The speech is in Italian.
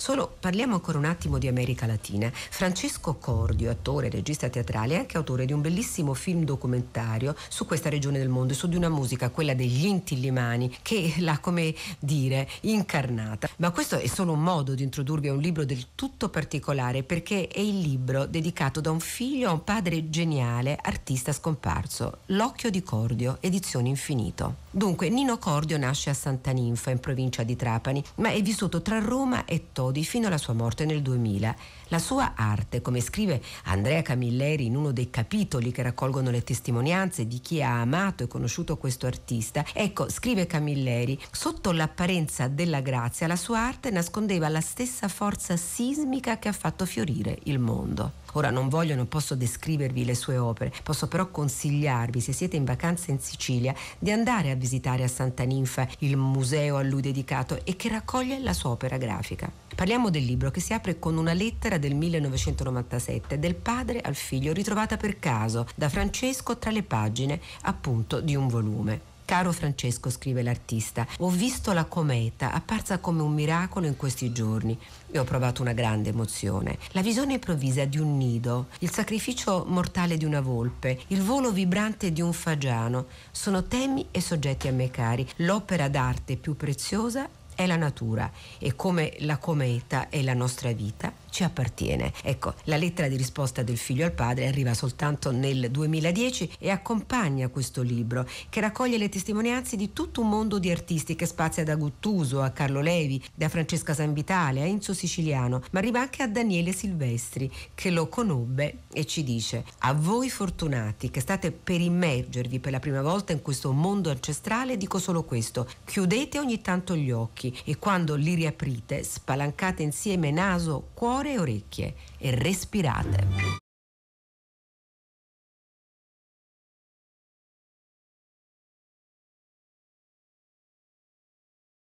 Solo parliamo ancora un attimo di America Latina. Francesco Cordio, attore, regista teatrale, è anche autore di un bellissimo film documentario su questa regione del mondo e su di una musica, quella degli intillimani, che l'ha, come dire, incarnata. Ma questo è solo un modo di introdurvi a un libro del tutto particolare perché è il libro dedicato da un figlio a un padre geniale, artista scomparso, L'occhio di Cordio, edizione infinito. Dunque, Nino Cordio nasce a Santa Ninfa, in provincia di Trapani, ma è vissuto tra Roma e Torino Prodi fino alla sua morte nel 2000. La sua arte, come scrive Andrea Camilleri in uno dei capitoli che raccolgono le testimonianze di chi ha amato e conosciuto questo artista, ecco, scrive Camilleri, sotto l'apparenza della grazia la sua arte nascondeva la stessa forza sismica che ha fatto fiorire il mondo. Ora non voglio non posso descrivervi le sue opere, posso però consigliarvi, se siete in vacanza in Sicilia, di andare a visitare a Santa Ninfa il museo a lui dedicato e che raccoglie la sua opera grafica Parliamo del libro che si apre con una lettera del 1997 del padre al figlio ritrovata per caso da Francesco tra le pagine appunto di un volume. Caro Francesco, scrive l'artista, ho visto la cometa apparsa come un miracolo in questi giorni e ho provato una grande emozione. La visione improvvisa di un nido, il sacrificio mortale di una volpe, il volo vibrante di un fagiano sono temi e soggetti a me cari, l'opera d'arte più preziosa è la natura e come la cometa e la nostra vita ci appartiene. Ecco, la lettera di risposta del figlio al padre arriva soltanto nel 2010 e accompagna questo libro che raccoglie le testimonianze di tutto un mondo di artisti che spazia da Guttuso a Carlo Levi, da Francesca Sanvitale a Enzo Siciliano, ma arriva anche a Daniele Silvestri che lo conobbe e ci dice a voi fortunati che state per immergervi per la prima volta in questo mondo ancestrale dico solo questo, chiudete ogni tanto gli occhi e quando li riaprite spalancate insieme naso, cuore e orecchie e respirate.